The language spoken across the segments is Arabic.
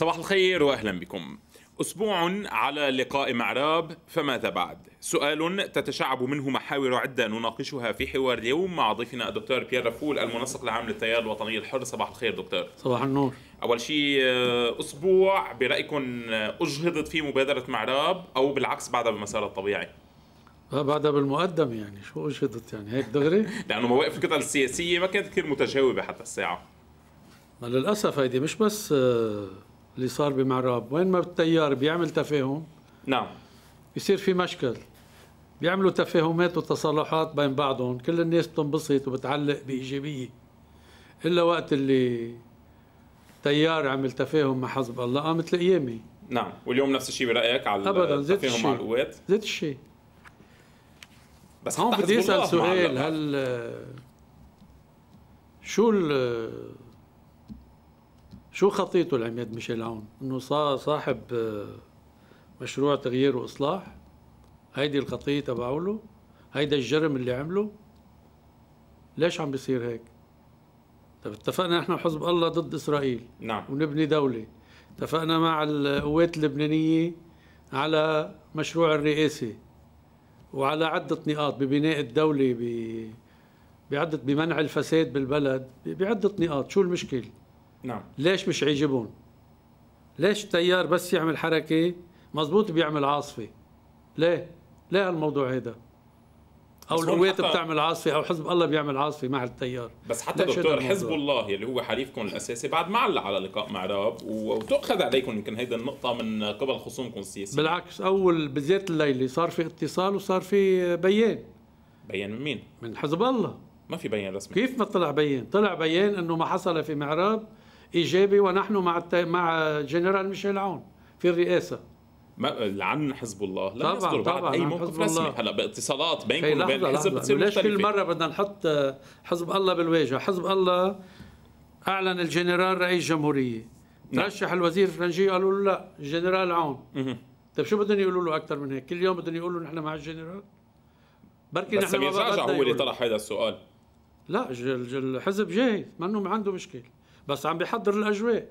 صباح الخير واهلا بكم. أسبوع على لقاء معراب فماذا بعد؟ سؤال تتشعب منه محاور عدة نناقشها في حوار اليوم مع ضيفنا الدكتور بيير رفول المنسق العام للتيار الوطني الحر صباح الخير دكتور صباح النور أول شيء آه، أسبوع برأيكم أجهضت فيه مبادرة معراب أو بالعكس بعدها بالمسار الطبيعي؟ آه، بعدها بالمقدم يعني شو أجهضت يعني هيك دغري؟ لأنه مواقف الكتل السياسية ما كانت كثير متجاوبة حتى الساعة ما للأسف هيدي مش بس آه اللي صار بمعراب وين ما التيار بيعمل تفاهم نعم بيصير في مشكل بيعملوا تفاهمات وتصالحات بين بعضهم كل الناس بتنبسط وبتعلق بإيجابية إلا وقت اللي تيار عمل تفاهم مع حزب الله قامت القيامة نعم واليوم نفس الشيء برأيك على أبدا زيت الشيء مع القوات زيت الشيء بس هون بدي أسأل سؤال هل شو ال شو خطيته العماد ميشيل عون؟ انه صاحب آه، مشروع تغيير واصلاح هيدي الخطيه تبعوله هيدا الجرم اللي عمله ليش عم بيصير هيك؟ طب اتفقنا نحن حزب الله ضد اسرائيل نعم ونبني دوله اتفقنا مع القوات اللبنانيه على مشروع الرئاسه وعلى عدة نقاط ببناء الدولة ب... بعدة بمنع الفساد بالبلد بعدة نقاط شو المشكلة نعم ليش مش عاجبهم ليش التيار بس يعمل حركه مزبوط بيعمل عاصفه ليه ليه هالموضوع هذا او الكويت بتعمل عاصفه او حزب الله بيعمل عاصفه مع التيار بس حتى دكتور حزب الله اللي هو حليفكم الاساسي بعد ما علق على لقاء مع راب وتؤخذ عليكم يمكن هيدا النقطه من قبل خصومكم السياسي بالعكس اول بزيت الليله صار في اتصال وصار في بيان بيان من مين؟ من حزب الله ما في بيان رسمي كيف ما طلع بيان؟ طلع بيان انه ما حصل في معراب ايجابي ونحن مع مع جنرال ميشيل عون في الرئاسه ما عن حزب الله لا طبعا يصدر طبعا بعد اي موقف رسمي هلا باتصالات بينكم وبين الحزب بتصير ليش كل مره بدنا نحط آه، حزب الله بالواجهه حزب الله اعلن الجنرال رئيس جمهوريه نعم. ترشح الوزير الفرنجي قالوا له لا الجنرال عون طيب شو بدهم يقولوا له اكثر من هيك كل يوم بدهم يقولوا نحن مع الجنرال بركي نحن بس هو اللي طرح هذا السؤال لا الحزب جاهز ما انه عنده مشكله بس عم بيحضر الاجواء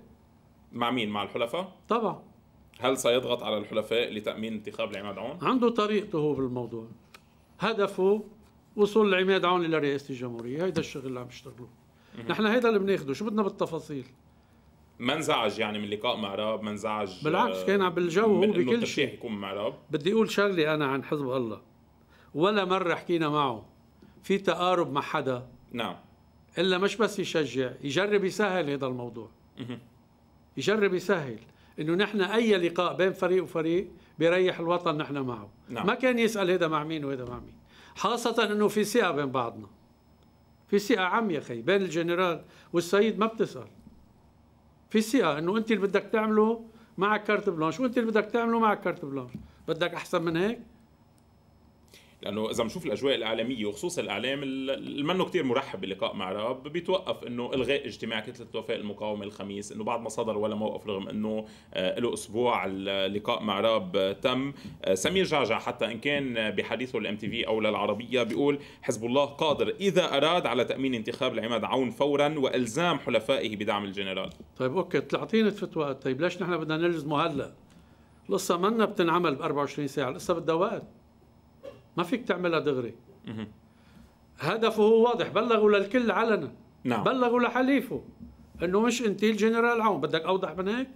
مع مين مع الحلفاء طبعا هل سيضغط على الحلفاء لتامين انتخاب العماد عون عنده طريقته هو بالموضوع هدفه وصول العماد عون الى رئاسه الجمهوريه هيدا الشغل اللي عم يشتغلوه نحن هيدا اللي بناخده شو بدنا بالتفاصيل ما انزعج يعني من لقاء معراب ما انزعج بالعكس آه، كان عم بالجو هو بكل شيء يكون معراب بدي اقول شغله انا عن حزب الله ولا مره حكينا معه في تقارب مع حدا نعم الا مش بس يشجع يجرب يسهل هذا الموضوع يجرب يسهل انه نحن اي لقاء بين فريق وفريق بيريح الوطن نحن معه نعم. ما كان يسال هذا مع مين وهذا مع مين خاصه انه في ثقه بين بعضنا في ثقه يا خي بين الجنرال والسيد ما بتسال في ثقه انه انت اللي بدك تعمله معك كارت بلانش وانت اللي بدك تعمله معك كارت بلانش بدك احسن من هيك لانه اذا بنشوف الاجواء الاعلاميه وخصوصا الاعلام اللي منه كثير مرحب بلقاء مع راب بيتوقف انه الغاء اجتماع كتله وفاء المقاومه الخميس انه بعد ما صدر ولا موقف رغم انه آه، له اسبوع اللقاء مع راب آه، تم آه، سمير جعجع حتى ان كان بحديثه للام تي في او للعربيه بيقول حزب الله قادر اذا اراد على تامين انتخاب العماد عون فورا والزام حلفائه بدعم الجنرال طيب اوكي تعطيني الفتوى طيب ليش نحن بدنا نلزمه هلا القصه منا بتنعمل ب 24 ساعه القصه بدها وقت ما فيك تعملها دغري هدفه واضح بلغوا للكل علنا نعم. بلغوا لحليفه انه مش انت الجنرال عون بدك اوضح من هيك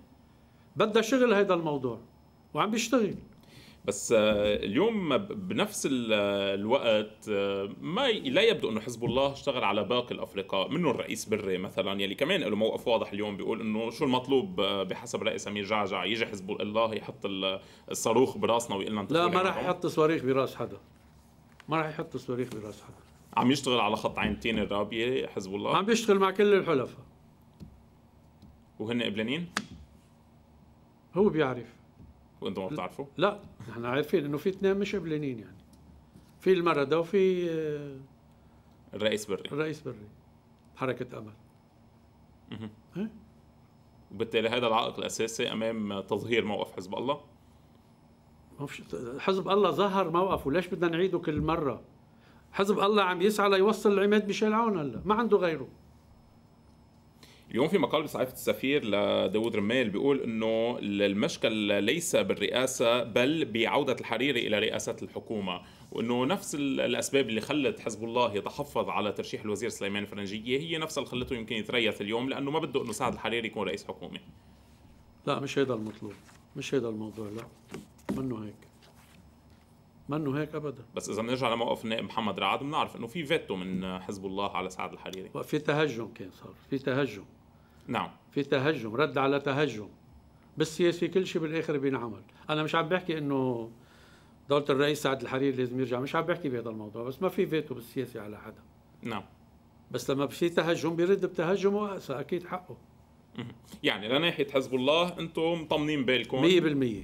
بدها شغل هذا الموضوع وعم بيشتغل بس آه، اليوم بنفس آه، الوقت آه، ما لا يبدو انه حزب الله اشتغل على باقي الافرقاء منه الرئيس بري مثلا يلي كمان له موقف واضح اليوم بيقول انه شو المطلوب بحسب راي سمير جعجع يجي حزب الله يحط الصاروخ براسنا ويقول لنا لا ما راح يحط صواريخ براس حدا ما راح يحط صواريخ براس حدا عم يشتغل على خط عين تين الرابيه حزب الله عم بيشتغل مع كل الحلفاء وهن قبلانين هو بيعرف وانتم ما بتعرفوا؟ لا نحن عارفين انه في اثنين مش قبلانين يعني في المرضى وفي آه، الرئيس بري الرئيس بري حركه امل اها وبالتالي هذا العائق الاساسي امام تظهير موقف حزب الله حزب الله ظهر موقفه ليش بدنا نعيده كل مره حزب الله عم يسعى ليوصل العماد ميشيل عون هلا ما عنده غيره اليوم في مقال بصحيفه السفير لداود رمال بيقول انه المشكل ليس بالرئاسه بل بعوده الحريري الى رئاسه الحكومه وانه نفس الاسباب اللي خلت حزب الله يتحفظ على ترشيح الوزير سليمان الفرنجيه هي نفسها اللي خلته يمكن يتريث اليوم لانه ما بده انه سعد الحريري يكون رئيس حكومه لا مش هذا المطلوب مش هذا الموضوع لا منه هيك منه هيك ابدا بس اذا بنرجع لموقف النائب محمد رعد بنعرف انه في فيتو من حزب الله على سعد الحريري في تهجم كان صار في تهجم نعم في تهجم رد على تهجم بالسياسه كل شيء بالاخر بينعمل انا مش عم بحكي انه دوله الرئيس سعد الحريري لازم يرجع مش عم بحكي بهذا الموضوع بس ما في فيتو بالسياسه على حدا نعم بس لما في تهجم بيرد بتهجمه اكيد حقه يعني لناحيه حزب الله انتم مطمنين بالكم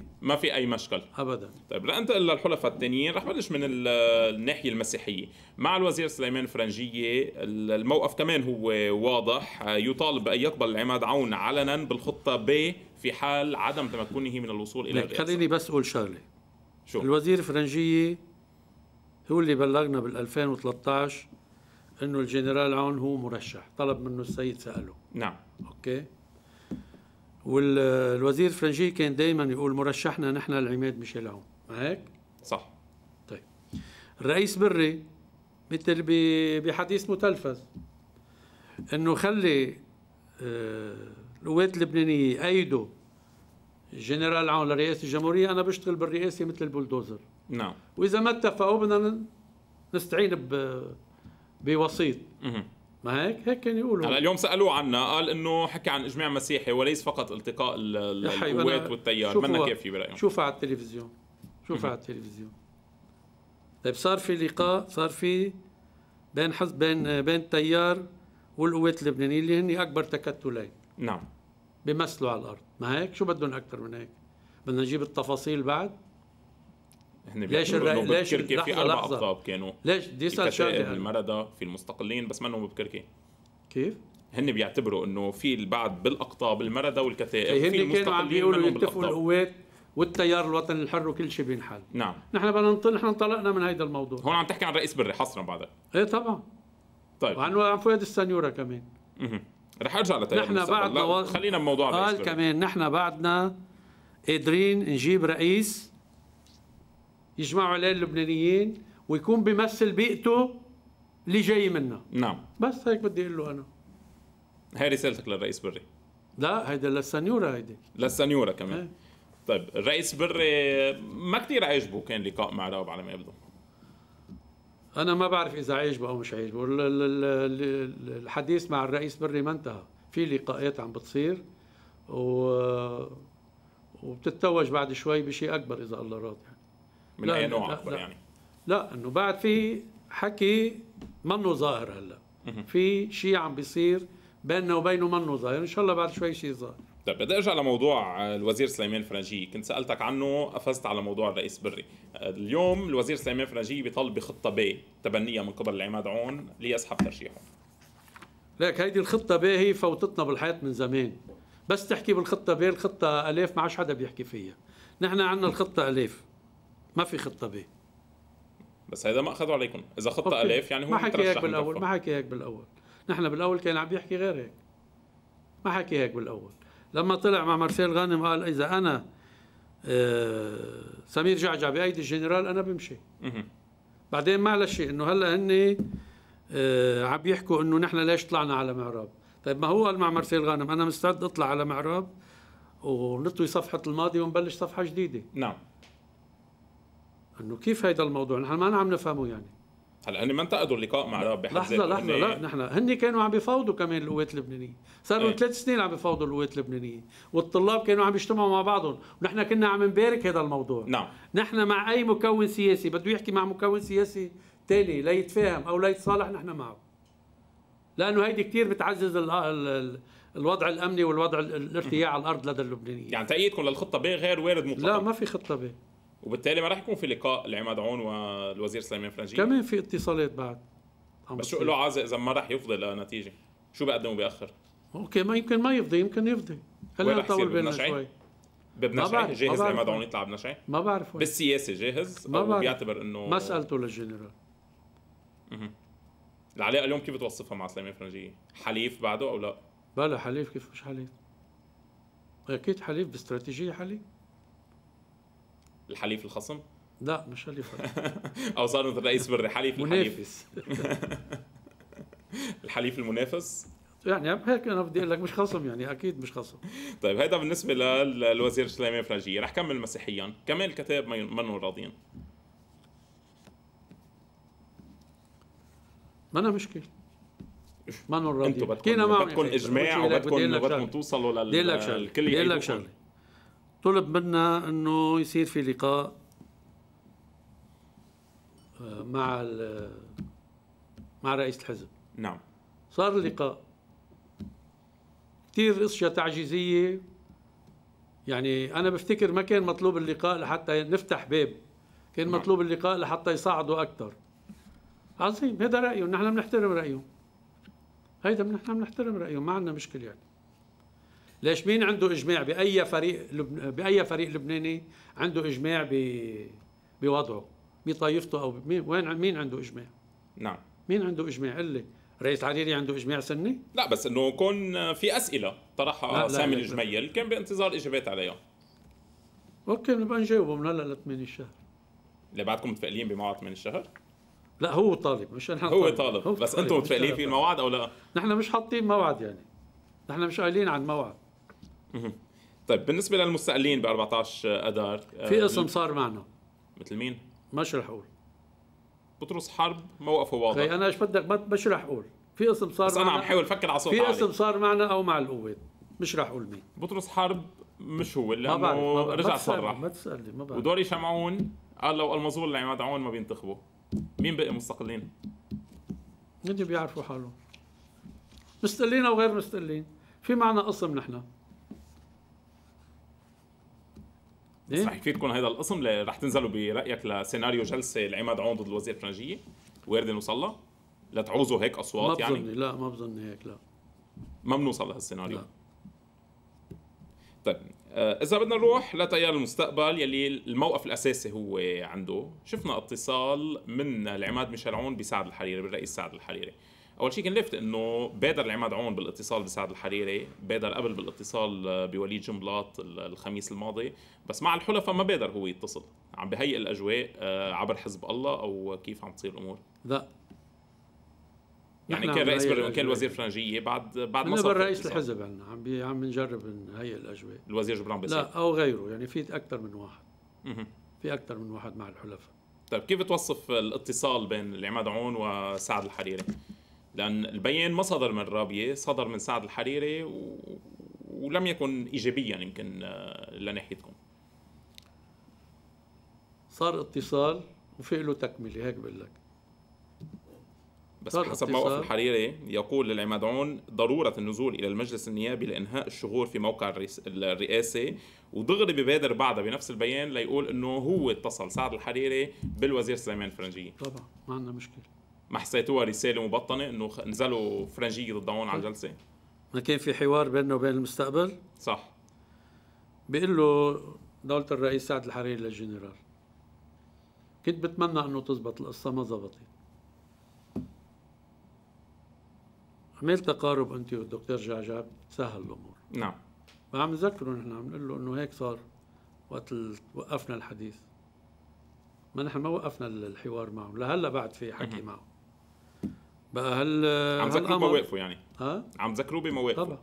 100% ما في اي مشكل ابدا طيب الا للحلفاء الثانيين رح بلش من الناحيه المسيحيه مع الوزير سليمان فرنجيه الموقف كمان هو واضح يطالب ان يقبل العماد عون علنا بالخطه ب في حال عدم تمكنه من الوصول الى الرئاسه خليني بس اقول شغله شو الوزير فرنجيه هو اللي بلغنا بال 2013 انه الجنرال عون هو مرشح طلب منه السيد ساله نعم اوكي والوزير الفرنجي كان دائما يقول مرشحنا نحن العماد ميشيل عون هيك صح طيب الرئيس بري مثل بحديث متلفز انه خلي آه، القوات اللبنانيه ايدوا الجنرال عون لرئاسه الجمهوريه انا بشتغل بالرئاسه مثل البلدوزر نعم واذا ما اتفقوا بدنا نستعين بوسيط ما هيك هيك كانوا يقولوا هلا اليوم سالوه عنا قال انه حكى عن اجماع مسيحي وليس فقط التقاء القوات والتيار منا كافي برايهم شوفها على التلفزيون شوفها على التلفزيون طيب صار في لقاء صار في بين حزب بين بين التيار والقوات اللبنانيه اللي هن اكبر تكتلين نعم بيمثلوا على الارض ما هيك شو بدهم اكثر من هيك بدنا نجيب التفاصيل بعد هن يعني ليش الرأي ليش في اربع لحظة. كانوا ليش دي صار شغله يعني. في المستقلين بس منهم ببكركي كيف؟ هن بيعتبروا انه في البعض بالاقطاب المردة والكتائب إيه، هن كانوا عم بيقولوا يتفقوا القوات والتيار الوطني الحر وكل شيء بينحل نعم نحن بدنا ننطلق نحن انطلقنا من هذا الموضوع هون عم تحكي عن رئيس بري حصرا بعدك ايه طبعا طيب وعن عن فؤاد السنيوره كمان اها رح ارجع لتيار نحن بعدنا خلينا بموضوع قال كمان نحن بعدنا قادرين نجيب رئيس يجمعوا عليه اللبنانيين ويكون بيمثل بيئته اللي جاي منها نعم بس هيك بدي اقول له انا هاي رسالتك للرئيس بري لا هيدا للسنيوره هيدي للسنيوره كمان هي. إيه. طيب الرئيس بري ما كثير عجبه كان لقاء مع راوب على ما يبدو انا ما بعرف اذا عجبه او مش عجبه الحديث مع الرئيس بري ما انتهى في لقاءات عم بتصير و وبتتوج بعد شوي بشيء اكبر اذا الله راضي من اي نوع اكبر يعني لا انه بعد في حكي منه ظاهر هلا في شيء عم بيصير بيننا وبينه منه ظاهر ان شاء الله بعد شوي شيء ظاهر طيب بدي ارجع لموضوع آه، الوزير سليمان فرنجي كنت سالتك عنه قفزت على موضوع الرئيس بري آه، اليوم الوزير سليمان فرنجي بيطالب بخطه ب تبنيها من قبل العماد عون ليسحب ترشيحه لك هيدي الخطه ب هي فوتتنا بالحياه من زمان بس تحكي بالخطه ب الخطه الف ما عادش حدا بيحكي فيها نحن عندنا الخطه الف ما في خطه ب بس هذا ما اخذوا عليكم اذا خطه أوكي. الف يعني هو ما حكي هيك بالاول ما حكي هيك بالاول نحن بالاول كان عم يحكي غير هيك ما حكي هيك بالاول لما طلع مع مارسيل غانم قال اذا انا آه، سمير جعجع بايدي الجنرال انا بمشي بعدين ما شيء انه هلا هن آه، عم بيحكوا انه نحن ليش طلعنا على معراب طيب ما هو قال مع مارسيل غانم انا مستعد اطلع على معراب ونطوي صفحه الماضي ونبلش صفحه جديده نعم انه كيف هيدا الموضوع نحن ما عم نفهمه يعني هلا هن ما انتقدوا اللقاء مع راب بحد لحظه لحظه لا نحن هن كانوا عم بيفاوضوا كمان القوات اللبنانيه صاروا ايه. ثلاث سنين عم بيفاوضوا القوات اللبنانيه والطلاب كانوا عم يجتمعوا مع بعضهم ونحن كنا عم نبارك هذا الموضوع نعم نحن مع اي مكون سياسي بده يحكي مع مكون سياسي ثاني ليتفاهم او ليتصالح نحن معه لانه هيدي كثير بتعزز الـ الـ الـ الوضع الامني والوضع الارتياع على الارض لدى اللبنانيين يعني تأييدكم للخطه ب غير وارد مطلقا لا ما في خطه ب وبالتالي ما راح يكون في لقاء لعماد عون والوزير سليمان فرنجي كمان في اتصالات بعد بس شو له عازق اذا ما راح يفضي لنتيجه شو بقدم وبياخر؟ اوكي ما يمكن ما يفضي يمكن يفضي خلينا نطول بالنا شوي ببنى جاهز لعماد عون يطلع بنشعي؟ ما بعرف وين. بالسياسه جاهز ما بعرف. بيعتبر انه ما سالته للجنرال اها العلاقه اليوم كيف بتوصفها مع سليمان فرنجي؟ حليف بعده او لا؟ بلا حليف كيف مش حليف؟ اكيد حليف باستراتيجيه حليف الحليف الخصم؟ لا مش حليف او صار مثل الرئيس بري حليف منافس الحليف المنافس يعني هيك انا بدي اقول لك مش خصم يعني اكيد مش خصم طيب هيدا بالنسبه للوزير سليمان فرنجيه رح كمل مسيحيا كمان الكتاب منو راضيين ما أنا مشكله ما أنا راضيين انتوا بدكم بدكم يعني، اجماع وبدكم بدكم توصلوا للكل بدي اقول لك شغله طلب منا انه يصير في لقاء آه، مع مع رئيس الحزب نعم صار اللقاء كثير اشياء تعجيزيه يعني انا بفتكر ما كان مطلوب اللقاء لحتى نفتح باب كان نعم. مطلوب اللقاء لحتى يصعدوا اكثر عظيم هذا رايه نحن بنحترم رايه هيدا نحن بنحترم رايه ما عندنا مشكله يعني ليش مين عنده اجماع باي فريق لبن... باي فريق لبناني عنده اجماع ب... بوضعه بطائفته او مين وين مين عنده اجماع نعم مين عنده اجماع قل لي رئيس عريري عنده اجماع سني لا بس انه كون في اسئله طرحها سامي الجميل كان بانتظار اجابات عليها اوكي بنبقى نجاوبه من هلا ل 8 الشهر اللي بعدكم متفائلين بموعد 8 الشهر؟ لا هو طالب مش نحن هو طالب, طالب. هو بس انتم متفائلين في الموعد او لا؟ نحن مش حاطين موعد يعني نحن مش قايلين عن موعد طيب بالنسبه للمستقلين ب 14 اذار آه، في اسم صار معنا مثل مين؟ مش رح اقول بطرس حرب موقفه واضح انا ايش بدك مش رح اقول في اسم صار بس انا عم حاول افكر على صوت في اسم صار معنا او مع القوات مش رح اقول مين بطرس حرب مش هو لانه ما بعرف. ما بعرف. رجع صرح ما تسالني ما بعرف ودوري شمعون قال لو المزور اللي عماد عون ما بينتخبوا مين بقي مستقلين؟ هن بيعرفوا حالهم مستقلين او غير مستقلين في معنا قسم نحن إيه؟ رح يفيدكم هذا القسم رح تنزلوا برايك لسيناريو جلسه العماد عون ضد الوزير الفرنجيه ويردن نوصلها لتعوزوا هيك اصوات ما يعني لا ما بظني هيك لا ما بنوصل لهالسيناريو لا. طيب آه، اذا بدنا نروح لتيار المستقبل يلي الموقف الاساسي هو عنده شفنا اتصال من العماد ميشيل عون بسعد الحريري بالرئيس سعد الحريري اول شيء كان لفت انه بادر العماد عون بالاتصال بسعد الحريري بادر قبل بالاتصال بوليد جنبلاط الخميس الماضي بس مع الحلفاء ما بادر هو يتصل عم بهيئ الاجواء آه، عبر حزب الله او كيف عم تصير الامور لا يعني كان رئيس بر... كان الوزير فرنجيه بعد بعد ما صار رئيس الحزب عنا عم بي... عم نجرب نهيئ الاجواء الوزير جبران بيصير لا او غيره يعني في اكثر من واحد في اكثر من واحد مع الحلفاء طيب كيف توصف الاتصال بين العماد عون وسعد الحريري؟ لأن البيان ما صدر من رابية صدر من سعد الحريري و... ولم يكن إيجابيا يمكن آه، لناحيتكم صار اتصال وفي له تكملة هيك بقول لك بس حسب موقف الحريري يقول للعماد عون ضرورة النزول إلى المجلس النيابي لإنهاء الشغور في موقع الرئاسي ودغري ببادر بعدها بنفس البيان ليقول إنه هو اتصل سعد الحريري بالوزير سليمان فرنجية طبعا ما عندنا مشكلة ما حسيتوها رساله مبطنه انه نزلوا فرنجيه ضد هون على الجلسه ما كان في حوار بيننا وبين المستقبل صح بيقول له دولة الرئيس سعد الحريري للجنرال كنت بتمنى انه تزبط القصة ما زبطت عملت تقارب انت والدكتور جعجع سهل الامور نعم فعم نذكره نحن عم نقول له انه هيك صار وقت وقفنا الحديث ما نحن ما وقفنا الحوار معه لهلا بعد في حكي معه بقى هل عم تذكروا بمواقفه يعني ها عم تذكروا بمواقفه طبعا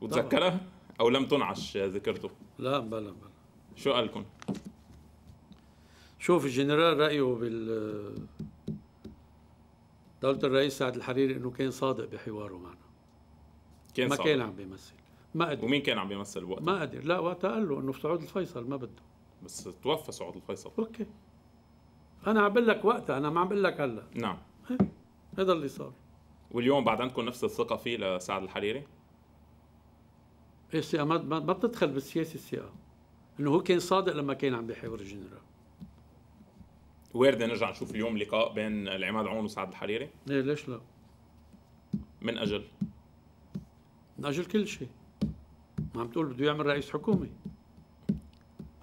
وتذكرها او لم تنعش ذكرته لا بلا بلا شو قال لكم شوف الجنرال رايه بال دولة الرئيس سعد الحريري انه كان صادق بحواره معنا كان ما صادق. كان عم بيمثل ما قدر ومين كان عم بيمثل وقتها؟ ما قدر لا وقتها قال له انه سعود الفيصل ما بده بس توفى سعود الفيصل اوكي انا عم بقول لك وقتها انا ما عم بقول لك هلا نعم هذا اللي صار واليوم بعد عندكم نفس الثقه فيه لسعد الحريري؟ السيئه إيه، ما ما بتدخل بالسياسه الثقه انه هو كان صادق لما كان عم بيحاور الجنرال وارد نرجع نشوف اليوم لقاء بين العماد عون وسعد الحريري؟ ايه ليش لا؟ من اجل من اجل كل شيء ما عم تقول بده يعمل رئيس حكومه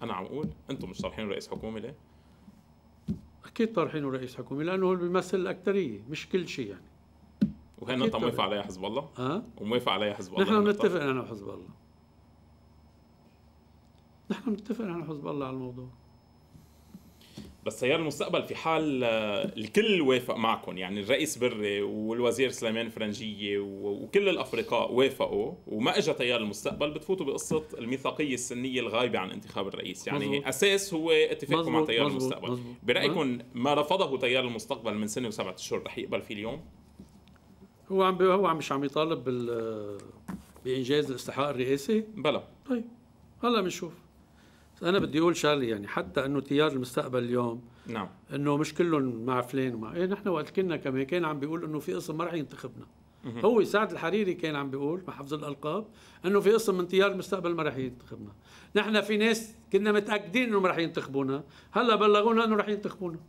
انا عم اقول انتم مش صالحين رئيس حكومه ليه؟ اكيد طارحينه رئيس حكومي لانه هو بيمثل الاكثريه مش كل شيء يعني وهنا انت موافق عليها حزب الله؟ ها؟ وموافق عليها حزب الله؟ نحن بنتفق انا وحزب الله نحن بنتفق انا وحزب الله على الموضوع بس تيار المستقبل في حال آه، الكل وافق معكم يعني الرئيس بري والوزير سليمان فرنجيه وكل الافرقاء وافقوا وما اجى تيار المستقبل بتفوتوا بقصه الميثاقيه السنيه الغايبه عن انتخاب الرئيس يعني مزبوط. اساس هو اتفاقكم مع تيار مزبوط. المستقبل مزبوط. برايكم ما رفضه تيار المستقبل من سنه وسبعة اشهر رح يقبل فيه اليوم هو عم هو عم مش عم يطالب بال بانجاز الاستحقاق الرئاسي بلا طيب هلا بنشوف انا بدي اقول شغله يعني حتى انه تيار المستقبل اليوم نعم انه مش كلهم مع فلان ومع ايه نحن وقت كنا كمان كان عم بيقول انه في قسم ما رح ينتخبنا هو سعد الحريري كان عم بيقول مع حفظ الالقاب انه في قسم من تيار المستقبل ما رح ينتخبنا نحن في ناس كنا متاكدين انه ما رح ينتخبونا هلا بلغونا انه رح ينتخبونا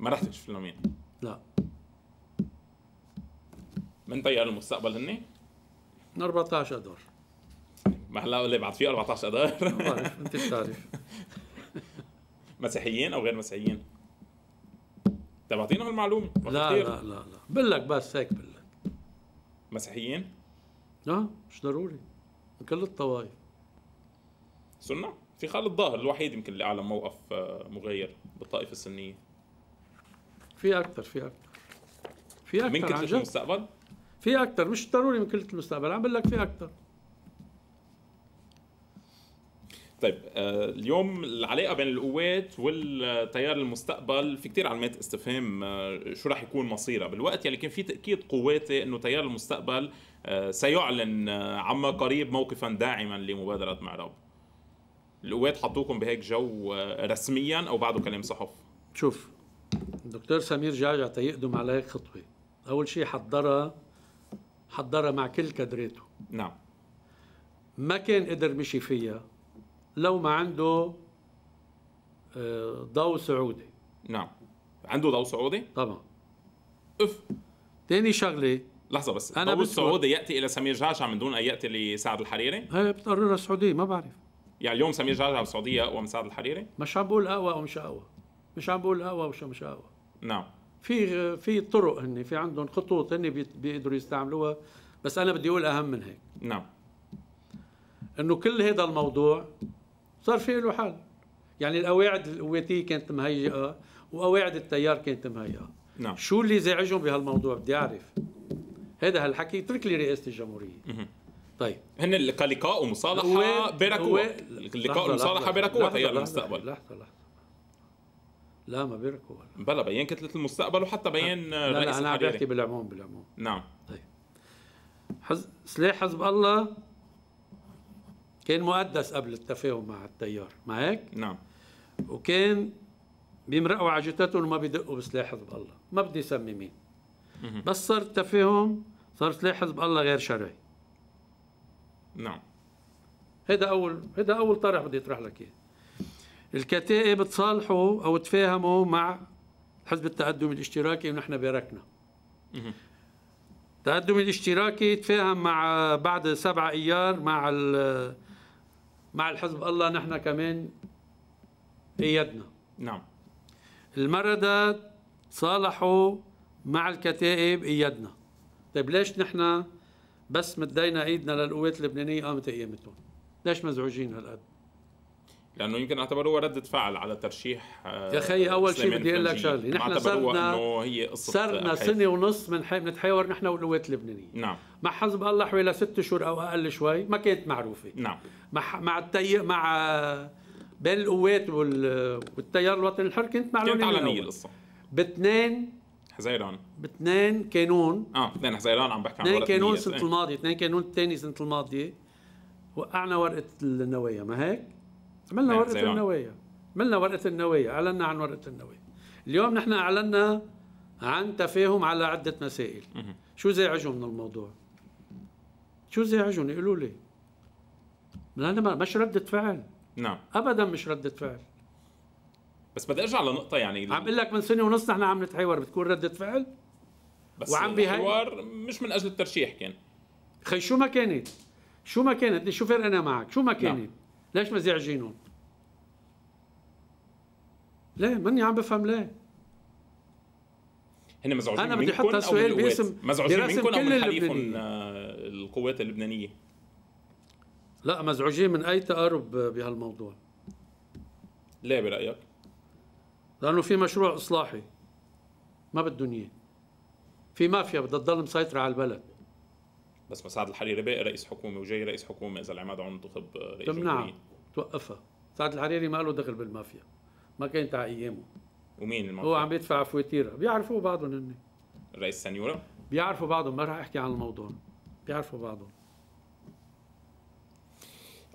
ما رح تكشف لهم لا من تيار المستقبل هن؟ 14 دور ما هلا اللي بعد فيه 14 اذار ما بعرف انت بتعرف مسيحيين او غير مسيحيين؟ طيب اعطينا هالمعلومة لا لا لا لا بقول لك بس هيك بقول لك مسيحيين؟ اه مش ضروري من كل الطوائف سنة؟ في خالد ظاهر الوحيد يمكن اللي اعلن موقف آه، مغير بالطائفة السنية في أكثر في أكثر في أكثر من كتلة المستقبل؟ في أكثر مش ضروري من كتلة المستقبل عم بقول لك في أكثر طيب آه، اليوم العلاقه بين القوات والتيار المستقبل في كثير علامات استفهام آه، شو راح يكون مصيرها بالوقت يلي كان في تاكيد قواتي انه تيار المستقبل آه، سيعلن عما قريب موقفا داعما لمبادره معرب القوات حطوكم بهيك جو رسميا او بعده كلام صحف شوف الدكتور سمير جعجع تيقدم على هيك خطوه اول شيء حضرها حضرها مع كل كادراته نعم ما كان قدر مشي فيها لو ما عنده آه، ضوء سعودي نعم عنده ضوء سعودي؟ طبعا اف تاني شغله لحظه بس انا ضوء السعودي ياتي الى سمير جعجع من دون ان ياتي لسعد الحريري؟ هي بتقررها السعوديه ما بعرف يعني اليوم سمير جعجع بالسعوديه اقوى من سعد الحريري؟ مش عم بقول اقوى او مش اقوى مش عم بقول اقوى ومش مش اقوى نعم في في طرق هن في عندهم خطوط هن بيقدروا يستعملوها بس انا بدي اقول اهم من هيك نعم انه كل هذا الموضوع صار في له حل يعني القواعد القواتية كانت مهيئة وقواعد التيار كانت مهيئة نعم شو اللي زعجهم بهالموضوع بدي أعرف هذا هالحكي اترك لي رئاسة الجمهورية طيب هن كلقاء ومصالحة بيركوا اللقاء ومصالحة بيركوا تيار المستقبل لحظة لحظة, لا ما بيركوا بلا بيان كتلة المستقبل وحتى بيان لا رئيس لا أنا عم بحكي بالعموم بالعموم نعم طيب حز... سلاح حزب الله كان مقدس قبل التفاهم مع التيار ما هيك؟ نعم وكان بيمرقوا على جثته وما بيدقوا بسلاح حزب الله ما بدي سمي مين بس صار التفاهم صار سلاح حزب الله غير شرعي نعم هذا اول هذا اول طرح بدي اطرح لك اياه الكتائب تصالحوا او تفاهموا مع حزب التقدم الاشتراكي ونحن باركنا التقدم الاشتراكي تفاهم مع بعد سبعة ايار مع مع الحزب الله نحن كمان ايدنا نعم المردة صالحوا مع الكتائب ايدنا طيب ليش نحن بس مدينا ايدنا للقوات اللبنانيه قامت قيامتهم ليش مزعوجين هالقد لانه يمكن اعتبروها رده فعل على ترشيح آه، يا اخي اول شيء بدي اقول لك شغله نحن صرنا هي قصه صرنا سنه ونص من نتحاور بنتحاور نحن والقوات اللبنانيه نعم مع حزب الله حوالي ست شهور او اقل شوي ما كانت معروفه نعم مع مع التي... مع بين القوات وال... والتيار الوطني الحر كانت معلومه كانت علنيه القصه باثنين حزيران باثنين كانون اه 2 حزيران عم بحكي عن اثنين كانون سنه الماضيه اثنين كانون الثاني سنه الماضيه وقعنا ورقه النوايا ما هيك؟ نعم، نعم. عملنا ورقه النوايا عملنا ورقه النوايا اعلنا عن ورقه النوايا اليوم نحن اعلنا عن تفاهم على عده مسائل شو زعجهم من الموضوع شو زعجهم يقولوا لي انا مش رده فعل نعم ابدا مش رده فعل بس بدي ارجع لنقطه يعني عم اقول لك من سنه ونص نحن عم نتحاور بتكون رده فعل بس وعم بهي مش من اجل الترشيح كان خي شو ما كانت شو ما كانت شو فرق انا معك شو ما نعم. كانت نعم. ليش مزعجينهم ليه ماني عم بفهم ليه هن مزعوجين انا بدي احط هالسؤال باسم مزعوجين منكم كل او من حليفهم آه، القوات اللبنانيه لا مزعوجين من اي تقارب بهالموضوع ليه برايك؟ لانه في مشروع اصلاحي ما بدهم اياه في مافيا بدها تضل مسيطره على البلد بس مساعد الحريري باقي رئيس حكومه وجاي رئيس حكومه اذا العماد عون انتخب آه، رئيس تمنع توقفها سعد الحريري ما له دخل بالمافيا ما كانت على ايامه ومين المافيا؟ هو عم يدفع فواتيرها بيعرفوا بعضهم هن الرئيس سنيورا؟ بيعرفوا بعضهم ما راح احكي عن الموضوع بيعرفوا بعضهم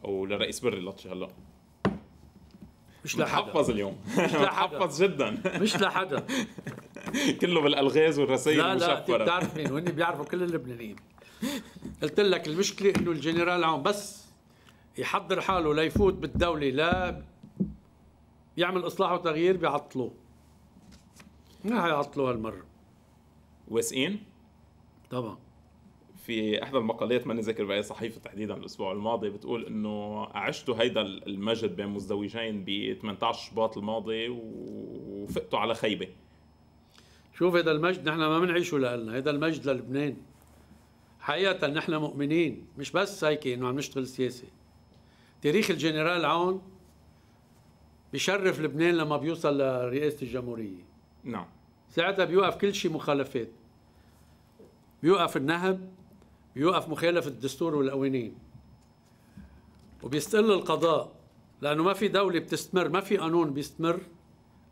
او للرئيس بري لطشي هلا مش لحدا محفظ اليوم مش محفظ جدا مش لحدا كله بالالغاز والرسائل لا لا بتعرف مين هن بيعرفوا كل اللبنانيين قلت لك المشكله انه الجنرال عون بس يحضر حاله ليفوت بالدوله لا يعمل اصلاح وتغيير بيعطلوه ما حيعطلوه هالمره واثقين؟ طبعا في احدى المقالات ما ذاكر باي صحيفه تحديدا الاسبوع الماضي بتقول انه عشتوا هيدا المجد بين مزدوجين ب 18 شباط الماضي وفقتوا على خيبه شوف هذا المجد نحن ما بنعيشه لنا هذا المجد للبنان حقيقة نحن مؤمنين مش بس هيك انه عم نشتغل سياسة تاريخ الجنرال عون بشرف لبنان لما بيوصل لرئاسة الجمهورية نعم ساعتها بيوقف كل شيء مخالفات بيوقف النهب بيوقف مخالفة الدستور والقوانين وبيستقل القضاء لأنه ما في دولة بتستمر ما في قانون بيستمر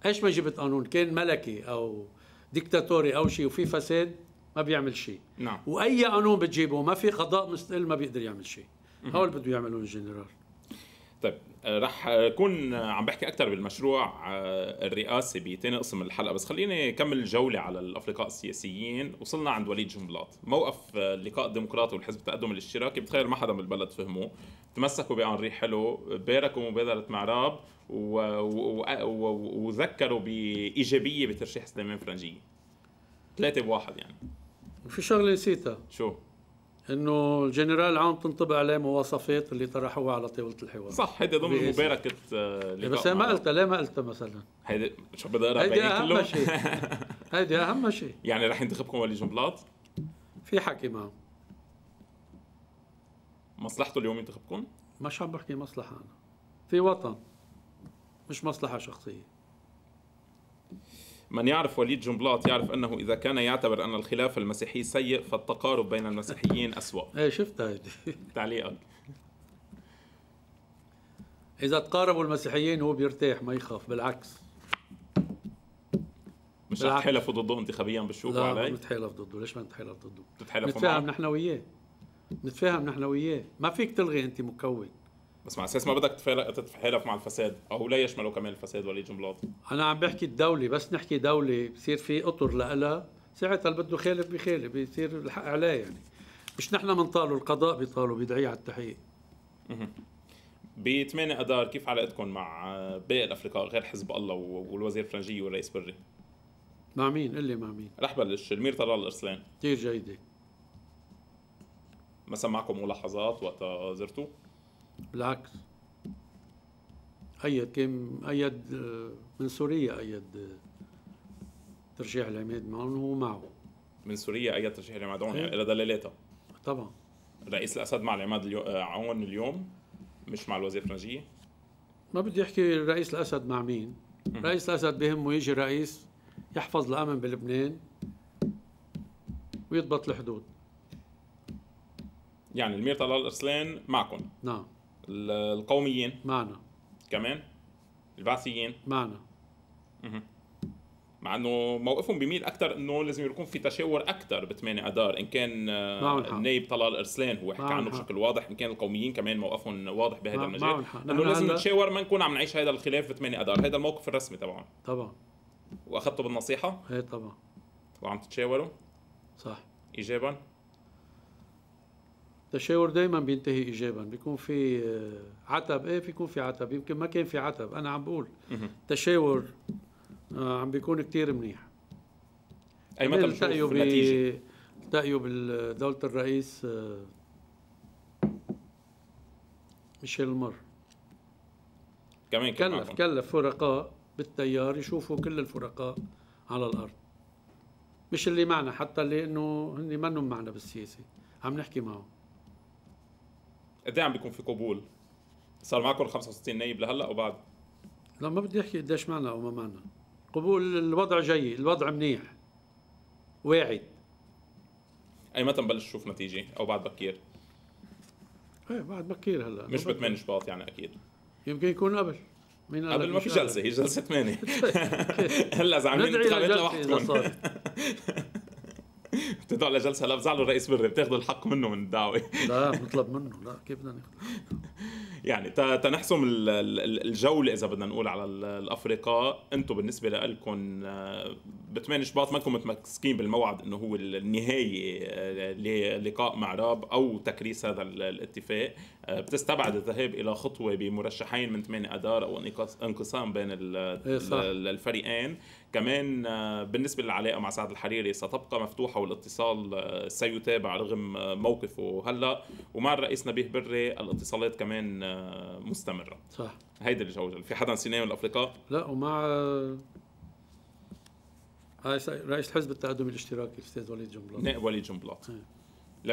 ايش ما جبت قانون كان ملكي او ديكتاتوري او شيء وفي فساد ما بيعمل شيء نعم واي قانون بتجيبه ما في قضاء مستقل ما بيقدر يعمل شيء هو اللي بده يعملون الجنرال طيب آه، رح كون آه، عم بحكي اكثر بالمشروع آه، الرئاسي بثاني قسم الحلقه بس خليني كمل جوله على الافرقاء السياسيين وصلنا عند وليد جنبلاط موقف اللقاء الديمقراطي والحزب التقدم الاشتراكي بتخيل ما حدا بالبلد فهمه تمسكوا بانري حلو باركوا مبادره معراب وذكروا بايجابيه بترشيح سليمان فرنجيه ثلاثة بواحد يعني وفي شغله نسيتها شو؟ انه الجنرال عم تنطبع عليه مواصفات اللي طرحوها على طاوله الحوار صح هيدا ضمن مباركه اللي آه، إيه، بس ما قلتها ليه ما قلتها مثلا هيدا شو بدي اقرا هيدي اهم شيء هيدي اهم شيء يعني رح ينتخبكم ولي جنبلاط؟ في حكي معه مصلحته اليوم ينتخبكم؟ مش عم بحكي مصلحه انا في وطن مش مصلحه شخصيه من يعرف وليد جنبلاط يعرف انه اذا كان يعتبر ان الخلاف المسيحي سيء فالتقارب بين المسيحيين اسوا ايه شفتها دي تعليقك اذا تقاربوا المسيحيين هو بيرتاح ما يخاف بالعكس مش رح تحلفوا ضده انتخابيا بالشوكه علي؟ لا ما بنتحالف ضده، ليش ما نتحالف ضده؟ بتتحالفوا معه؟ نتفاهم نحن وياه نتفاهم نحن وياه، ما فيك تلغي انت مكون بس مع اساس ما بدك تتحالف مع الفساد او لا يشمله كمان الفساد ولي جملات انا عم بحكي الدوله بس نحكي دوله بصير في اطر لها ساعتها اللي بده يخالف بخالف بيصير الحق عليه يعني مش نحن بنطالوا القضاء بيطالوا بيدعيه على التحقيق ب 8 اذار كيف علاقتكم مع باقي الافرقاء غير حزب الله والوزير الفرنجي والرئيس بري؟ مع مين؟ قل لي مع مين؟ رح بلش المير طلال الارسلان كثير جيده مثلا معكم ملاحظات وقت زرتوه؟ بالعكس أيد كان أيد آه، من سوريا أيد آه، ترشيح العماد معون وهو معه من سوريا أيد ترشيح العماد عون إيه. يعني إلى دلالاتها طبعا رئيس الأسد مع العماد اليو... عون آه، اليوم مش مع الوزير الخارجية ما بدي أحكي رئيس الأسد مع مين رئيس الأسد بهمه يجي رئيس يحفظ الأمن بلبنان ويضبط الحدود يعني المير طلال ارسلان معكم نعم القوميين معنا كمان البعثيين معنا مع انه موقفهم بيميل اكثر انه لازم يكون في تشاور اكثر ب 8 اذار ان كان آه، النائب طلال ارسلان هو حكى عنه بشكل واضح ان كان القوميين كمان موقفهم واضح بهذا المجال انه لازم نتشاور ما نكون عم نعيش هذا الخلاف ب 8 اذار هذا الموقف الرسمي تبعهم طبعا واخذته بالنصيحه؟ ايه طبعا وعم تتشاوروا؟ صح ايجابا؟ التشاور دائما بينتهي ايجابا بيكون في آه، عتب ايه بيكون في عتب يمكن ما كان في عتب انا عم بقول التشاور آه، عم بيكون كثير منيح اي متى التقيوا النتيجه التقيوا بدولة آه، الرئيس ميشيل مر كمان كلف كلف فرقاء بالتيار يشوفوا كل الفرقاء على الارض مش اللي معنا حتى اللي انه هن منهم معنا بالسياسه عم نحكي معهم قد ايه عم بيكون في قبول؟ صار معكم 65 نايب لهلا وبعد لا ما بدي احكي قديش معنا او ما معنا قبول الوضع جيد الوضع منيح واعد اي متى نبلش نشوف نتيجه او بعد بكير؟ ايه بعد بكير هلا مش ب 8 شباط يعني اكيد يمكن يكون قبل مين قبل ما في جلسه هي جلسه 8 هلا اذا عم ندعي لوحدكم بتدعو لجلسه لا بزعلوا الرئيس بري بتاخذوا الحق منه من الدعوه لا بنطلب منه لا كيف بدنا ناخذ يعني تنحسم الجوله اذا بدنا نقول على الافرقاء انتم بالنسبه لكم آه، بثمان شباط ما كنتم متمسكين بالموعد انه هو النهايه آه، للقاء مع راب او تكريس هذا الاتفاق آه، بتستبعد الذهاب الى خطوه بمرشحين من 8 ادار او انقسام بين إيه، الفريقين كمان آه، بالنسبة للعلاقة مع سعد الحريري ستبقى مفتوحة والاتصال آه، سيتابع رغم موقفه هلا ومع الرئيس نبيه بري الاتصالات كمان آه، مستمرة صح هيدا اللي جوجل في حدا نسيناه من الافرقاء؟ لا ومع رئيس حزب التقدم الاشتراكي الاستاذ وليد جنبلاط نائب وليد جنبلاط إيه.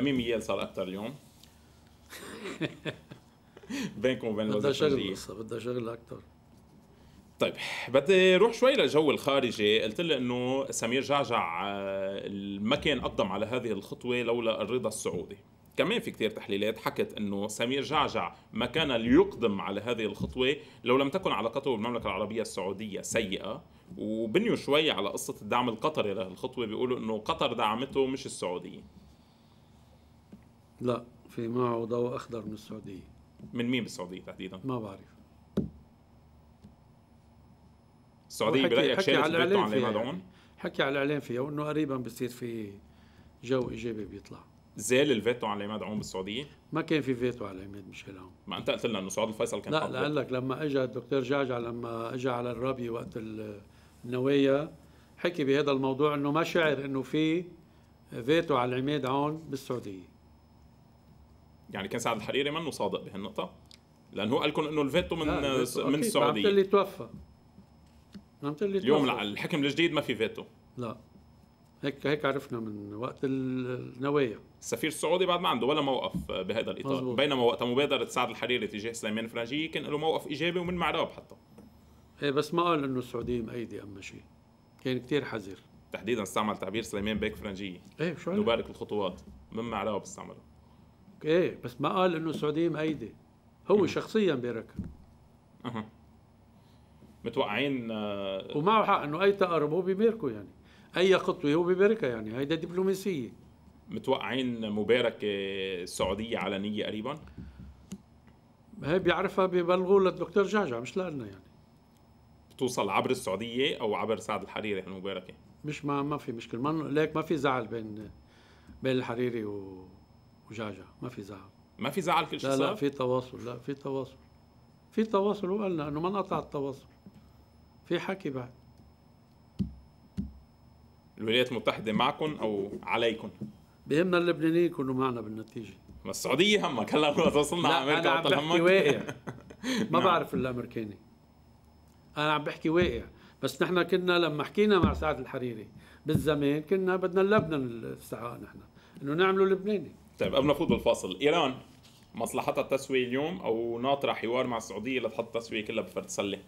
لمين ميال صار اكثر اليوم؟ بينكم وبين الوزير بدها شغل بدها شغل اكثر طيب بدي روح شوي للجو الخارجي قلت لي انه سمير جعجع آه، ما كان اقدم على هذه الخطوه لولا الرضا السعودي كمان في كثير تحليلات حكت انه سمير جعجع ما كان ليقدم على هذه الخطوه لو لم تكن علاقته بالمملكه العربيه السعوديه سيئه وبنيوا شوي على قصه الدعم القطري للخطوه بيقولوا انه قطر دعمته مش السعوديه لا في معه ضوء اخضر من السعوديه من مين بالسعوديه تحديدا ما بعرف السعوديه برايك شالت الفيتو عن ليبادون؟ يعني. حكي على الاعلام فيها وانه قريبا بصير في جو ايجابي بيطلع زال الفيتو على عماد عون بالسعوديه؟ ما كان في فيتو على عماد ميشيل عون ما انت قلت لنا انه سعود الفيصل كان لا لا لك لما اجى الدكتور جعجع لما اجى على الرابي وقت النوايا حكي بهذا الموضوع انه ما شعر انه في فيتو على عماد عون بالسعوديه يعني كان سعد الحريري منه صادق بهالنقطه لانه هو قال لكم انه الفيتو من س... من السعوديه اللي توفى فهمت نعم، اللي اليوم الحكم الجديد ما في فيتو لا هيك هيك عرفنا من وقت النوايا السفير السعودي بعد ما عنده ولا موقف بهذا الاطار مزبوط. بينما وقت مبادره سعد الحريري تجاه سليمان فرنجي كان له موقف ايجابي ومن معراب حتى ايه بس ما قال انه السعوديه مأيده اما شيء كان كثير حذر تحديدا استعمل تعبير سليمان بيك فرنجيه ايه شو نبارك الخطوات من معراب استعمله ايه بس ما قال انه السعوديه مأيده هو شخصيا بيركب متوقعين آه، ومعه حق انه اي تقارب هو بيباركه يعني اي خطوه هو بيباركها يعني هيدا دبلوماسيه متوقعين مباركه سعوديه علنيه قريبا هي بيعرفها ببلغوا للدكتور جعجع مش لنا يعني بتوصل عبر السعوديه او عبر سعد الحريري هالمباركه مش ما ما في مشكله ما ليك ما في زعل بين بين الحريري و... وجعجع ما في زعل ما في زعل كل شيء لا لا في تواصل لا في تواصل في تواصل وقالنا انه ما انقطع التواصل في حكي بعد الولايات المتحده معكم او عليكم بهمنا اللبنانيين يكونوا معنا بالنتيجه ما السعوديه همك هلا وصلنا على امريكا انا عم بحكي واقع ما نعم. بعرف الامريكاني انا عم بحكي واقع بس نحن كنا لما حكينا مع سعد الحريري بالزمان كنا بدنا لبنان الاستعاء نحن انه نعمله لبناني طيب قبل ما نفوت بالفاصل ايران مصلحتها التسويه اليوم او ناطره حوار مع السعوديه لتحط التسويه كلها بفرد سله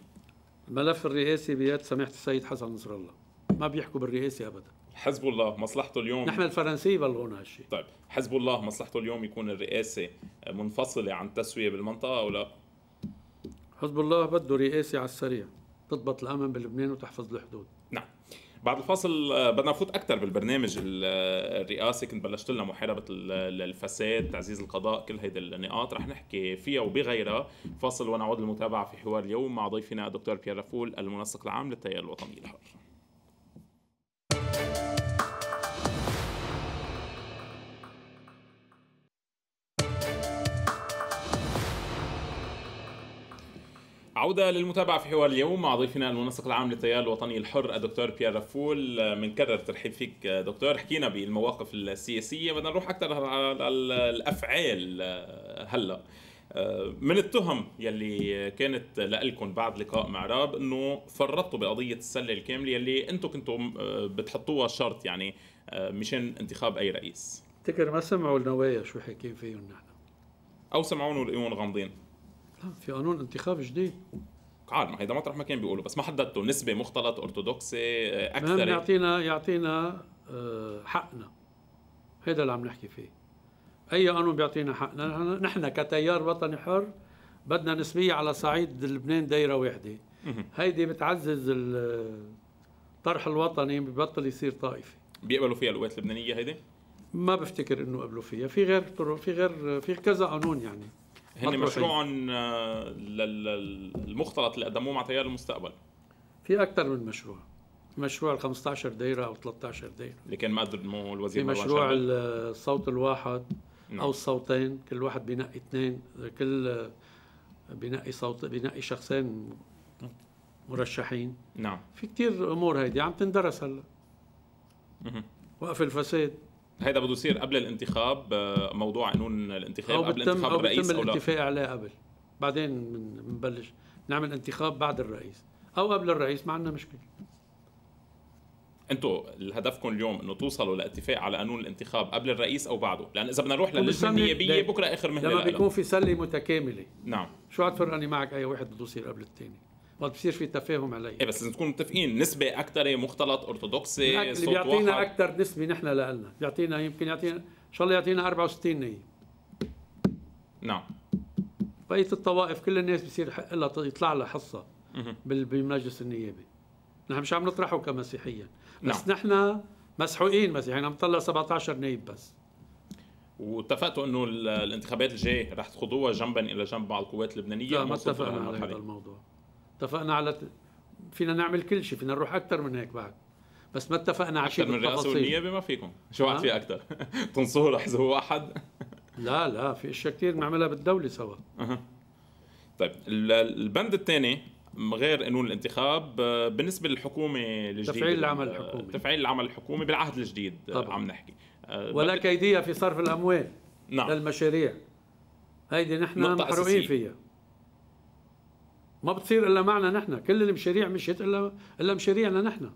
الملف الرئاسي بيد سماحه السيد حسن نصر الله ما بيحكوا بالرئاسي ابدا حزب الله مصلحته اليوم نحن الفرنسي بلغونا هالشيء طيب حزب الله مصلحته اليوم يكون الرئاسه منفصله عن التسويه بالمنطقه او لا حزب الله بده رئاسي على السريع تضبط الامن بلبنان وتحفظ الحدود بعد الفاصل آه، بدنا نفوت اكثر بالبرنامج آه، الرئاسي كنت بلشت لنا محاربه الفساد تعزيز القضاء كل هيدي النقاط رح نحكي فيها وبغيرها فاصل ونعود للمتابعه في حوار اليوم مع ضيفنا الدكتور بيير رفول المنسق العام للتيار الوطني الحر عودة للمتابعة في حوار اليوم مع ضيفنا المنسق العام للتيار الوطني الحر الدكتور بيير رفول بنكرر ترحيب فيك دكتور حكينا بالمواقف السياسية بدنا نروح أكثر على الأفعال آه، هلا آه، من التهم يلي كانت لكم بعد لقاء مع راب انه فرطتوا بقضيه السله الكامله يلي انتم كنتوا آه، بتحطوها شرط يعني مشان انتخاب اي رئيس تكر ما سمعوا النوايا شو حكينا فيهم نحن او سمعونا ولقيون غامضين لا في قانون انتخاب جديد ما هيدا مطرح ما كان بيقولوا بس ما حددته نسبه مختلط ارثوذكسي اكثر يعطينا يعطينا آه، حقنا هذا اللي عم نحكي فيه اي قانون بيعطينا حقنا نحن كتيار وطني حر بدنا نسبيه على صعيد لبنان دايره واحده هيدي بتعزز الطرح الوطني ببطل يصير طائفي بيقبلوا فيها القوات اللبنانيه هيدي ما بفتكر انه قبلوا فيها في غير في غير في كذا قانون يعني هن مشروعهم آه، للمختلط اللي قدموه مع تيار المستقبل في اكثر من مشروع مشروع ال 15 دايره او 13 دايره اللي كان ما قدمه الوزير في مشروع الصوت الواحد نعم. او الصوتين كل واحد بينقي اثنين كل آه، بينقي صوت بينقي شخصين مرشحين نعم في كثير امور هيدي عم تندرس هلا وقف الفساد هذا بده يصير قبل الانتخاب آه، موضوع قانون الانتخاب قبل انتخاب أو الرئيس او لا الاتفاق عليه قبل بعدين بنبلش نعمل انتخاب بعد الرئيس او قبل الرئيس ما عندنا مشكله انتم هدفكم اليوم انه توصلوا لاتفاق على قانون الانتخاب قبل الرئيس او بعده لان اذا بدنا نروح للجنه النيابيه بكره اخر مهله لما بيكون في سله متكامله نعم شو عاد فرقني معك اي واحد بده يصير قبل الثاني ما بصير في تفاهم عليه ايه بس نكون متفقين نسبه اكثر مختلط ارثوذكسي اللي بيعطينا اكثر نسبه نحن لنا بيعطينا يمكن يعطينا ان شاء الله يعطينا 64 نيه نعم بقيه الطوائف كل الناس بصير حق لها يطلع لها حصه بالمجلس النيابي نحن مش عم نطرحه كمسيحيا بس نعم. نحن مسحوقين مسيحيين عم نطلع 17 نايب بس واتفقتوا انه الانتخابات الجايه رح تخوضوها جنبا الى جنب مع القوات اللبنانيه لا ما اتفقنا على هذا الموضوع اتفقنا على فينا نعمل كل شيء فينا نروح اكثر من هيك بعد بس ما اتفقنا على شيء من الرئاسه والنيابه ما فيكم شو بعد في اكثر تنصهوا لحزب واحد آه. لا لا في اشياء كثير بنعملها بالدوله سوا أه. طيب البند الثاني غير قانون الانتخاب آه، بالنسبه للحكومه الجديده تفعيل العمل الحكومي آه، تفعيل العمل الحكومي بالعهد الجديد طبعا. عم نحكي ولا كيديه في صرف الاموال نعم للمشاريع هيدي نحن محروقين فيها ما بتصير الا معنا نحن كل المشاريع مشيت الا الا مشاريعنا نحن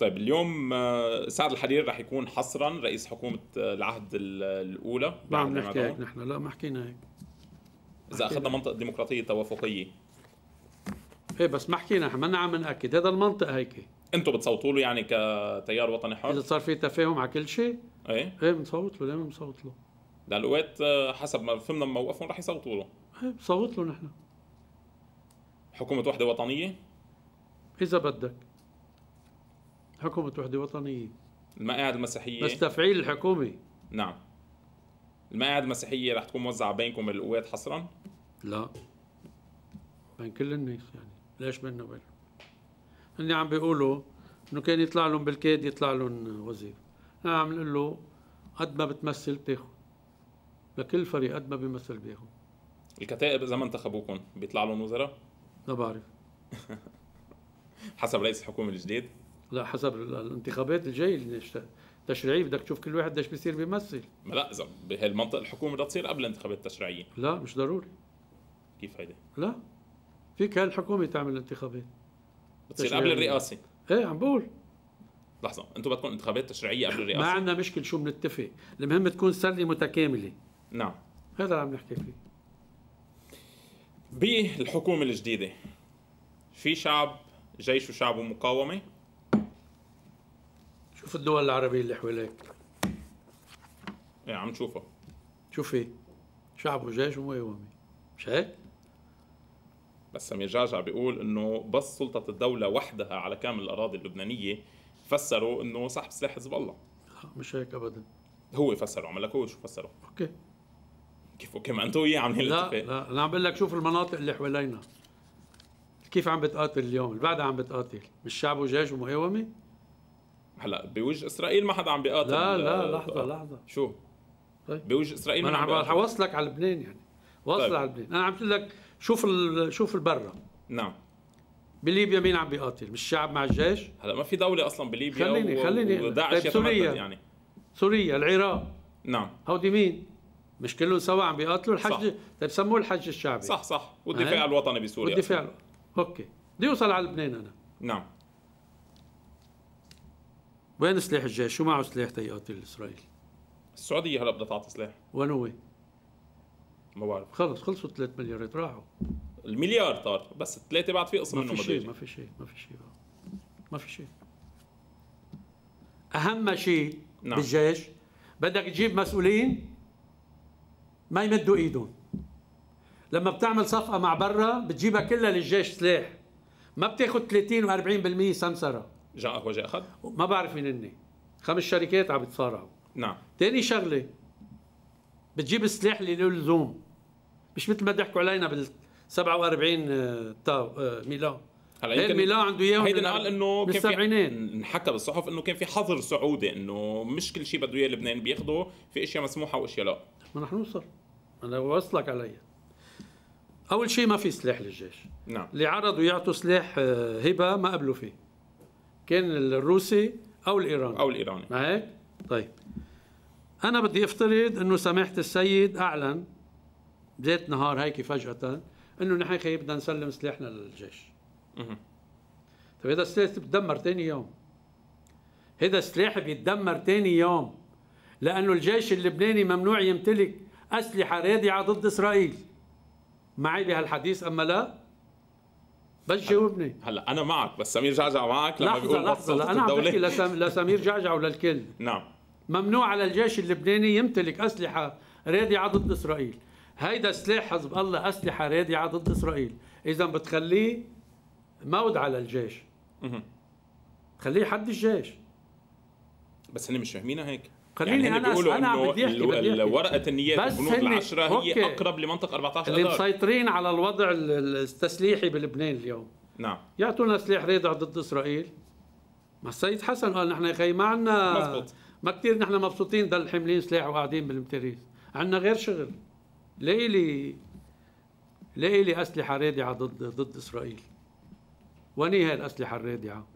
طيب اليوم آه، سعد الحرير رح يكون حصرا رئيس حكومه آه، العهد الاولى ما عم نحكي هيك نحن لا ما حكينا هيك اذا اخذنا منطق ديمقراطيه توافقيه ايه بس ما حكينا احنا ما عم ناكد هذا المنطق هيك انتم بتصوتوا له يعني كتيار وطني حر اذا صار في تفاهم على كل شيء ايه ايه بنصوت له ما بنصوت له الاوقات آه، حسب ما فهمنا موقفهم رح يصوتوا له ايه بنصوت له نحن حكومة وحدة وطنية؟ إذا بدك حكومة وحدة وطنية المقاعد المسيحية بس تفعيل الحكومة نعم المقاعد المسيحية رح تكون موزعة بينكم القوات حصرا؟ لا بين كل الناس يعني ليش بيننا وبينهم؟ هن عم بيقولوا انه كان يطلع لهم بالكاد يطلع لهم وزير انا عم نقول له قد ما بتمثل بتاخذ لكل فريق قد ما بيمثل بياخذ الكتائب اذا ما انتخبوكم بيطلع لهم وزراء؟ لا بعرف حسب رئيس الحكومه الجديد لا حسب الانتخابات الجايه التشريعيه بدك تشوف كل واحد ايش بيصير بيمثل لا اذا بهالمنطق الحكومه بدها تصير قبل الانتخابات التشريعيه لا مش ضروري كيف هيدا؟ لا فيك هالحكومه تعمل انتخابات بتصير قبل الرئاسه ايه عم بقول لحظه انتم بدكم انتخابات تشريعيه قبل الرئاسه ما عندنا مشكل شو بنتفق المهم تكون سله متكامله نعم هذا اللي عم نحكي فيه بالحكومة الجديدة في شعب جيش وشعب ومقاومة شوف الدول العربية اللي حواليك ايه عم تشوفها شوفي شعب وجيش ومقاومة مش هيك؟ بس سمير جعجع بيقول انه بس سلطة الدولة وحدها على كامل الأراضي اللبنانية فسروا انه صاحب سلاح حزب الله مش هيك ابدا هو فسره عم لك هو شو فسره اوكي كيف اوكي ما انتوا وياه عاملين لا لا انا عم بقول لك شوف المناطق اللي حوالينا كيف عم بتقاتل اليوم اللي بعدها عم بتقاتل مش شعب وجيش ومقاومه هلا بوجه اسرائيل ما حدا عم بيقاتل لا لا لحظه لحظه شو طيب بوجه اسرائيل ما انا عم حوصلك على لبنان يعني واصل طيب. على لبنان انا عم بقول لك شوف شوف البرة نعم بليبيا مين عم بيقاتل مش الشعب مع الجيش هلا ما في دوله اصلا بليبيا خليني و... خليني وداعش طيب سوريا يعني سوريا العراق نعم هودي مين مش كله سوا عم بيقاتلوا الحج طيب بسموه الحج الشعبي صح صح والدفاع آه. الوطني بسوريا والدفاع أصلاً. اوكي بدي اوصل على لبنان انا نعم وين سلاح الجيش؟ شو معه سلاح تيقاتل اسرائيل؟ السعودية هلا بدها تعطي سلاح وين هو؟ ما بعرف خلص خلصوا 3 مليارات راحوا المليار طار بس الثلاثة بعد في قسم منهم ما في شيء ما في شيء ما في شيء ما في شيء أهم شيء نعم. بالجيش بدك تجيب مسؤولين ما يمدوا ايدهم لما بتعمل صفقه مع برا بتجيبها كلها للجيش سلاح ما بتاخذ 30 و40% سمسره جان قهوه جاء اخذ ما بعرف مين اني خمس شركات عم يتصارعوا نعم ثاني شغله بتجيب السلاح اللي له لزوم مش مثل ما ضحكوا علينا بال 47 آه، آه، ميلان هلا يمكن ميلا عنده اياهم هيدا قال انه كان في انحكى بالصحف انه كان في حظر سعودي انه مش كل شيء بده اياه لبنان بياخده في اشياء مسموحه واشياء لا ما رح نوصل انا بوصلك علي اول شيء ما في سلاح للجيش نعم اللي عرضوا يعطوا سلاح آه، هبه ما قبلوا فيه كان الروسي او الايراني او الايراني ما هيك طيب انا بدي افترض انه سماحه السيد اعلن ذات نهار هيك فجاه انه نحن بدنا نسلم سلاحنا للجيش طب هذا السلاح بيتدمر ثاني يوم هذا السلاح بيتدمر ثاني يوم لأنه الجيش اللبناني ممنوع يمتلك أسلحة رادعة ضد إسرائيل معي بهالحديث أما لا بس جاوبني هلا انا معك بس سمير جعجع معك لما لحظة بيقول لحظة لحظة انا عم بحكي لسم... لسمير جعجع وللكل نعم ممنوع على الجيش اللبناني يمتلك اسلحه رادعه ضد اسرائيل هيدا سلاح حزب الله اسلحه رادعه ضد اسرائيل اذا بتخليه موت على الجيش خليه حد الجيش بس هن مش فاهمينها هيك خليني يعني انا بيقولوا انا بدي احكي ورقه النيات بس العشره هي أوكي. اقرب لمنطقه 14 اللي مسيطرين على الوضع التسليحي بلبنان اليوم نعم يعطونا سلاح رادع ضد اسرائيل ما السيد حسن قال نحن يا ما عندنا ما كثير نحن مبسوطين ضل حاملين سلاح وقاعدين بالمتريس عندنا غير شغل ليه ليلي ليه اسلحه رادعه ضد ضد اسرائيل وني هي الاسلحه الرادعه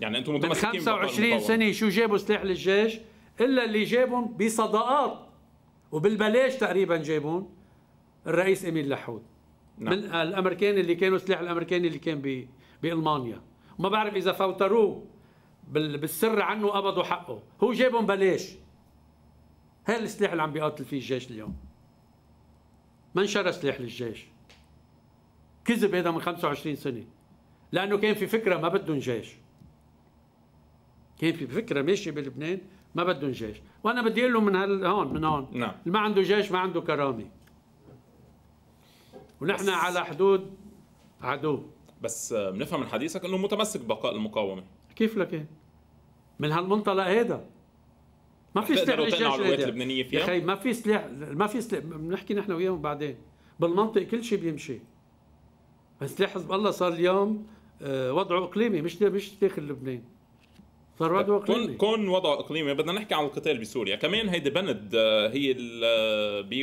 يعني انتم متمسكين من 25 سنه شو جابوا سلاح للجيش الا اللي جابهم بصداقات وبالبلاش تقريبا جابهم الرئيس اميل لحود نعم. من الامريكان اللي كانوا سلاح الامريكاني اللي كان بالمانيا ما بعرف اذا فوتروه بالسر عنه قبضوا حقه هو جابهم بلاش هاي السلاح اللي عم بيقاتل فيه الجيش اليوم ما انشرى سلاح للجيش كذب هذا من 25 سنه لانه كان في فكره ما بدهم جيش كان في فكره ماشيه بلبنان ما بدهم جيش وانا بدي اقول له من هال هون من هون نعم. اللي ما عنده جيش ما عنده كرامه ونحن على حدود عدو بس بنفهم من حديثك انه متمسك ببقاء المقاومه كيف لك إيه؟ من هالمنطلق هذا ما في سلاح الجيش اللبنانيه فيها يا اخي ما في سلاح ما في سلاح بنحكي نحن وياهم بعدين بالمنطق كل شيء بيمشي بس سلاح حزب الله صار اليوم آه، وضعه اقليمي مش مش داخل لبنان صار وضعه اقليمي كون وضعه اقليمي بدنا نحكي عن القتال بسوريا كمان هيدي بند آه، هي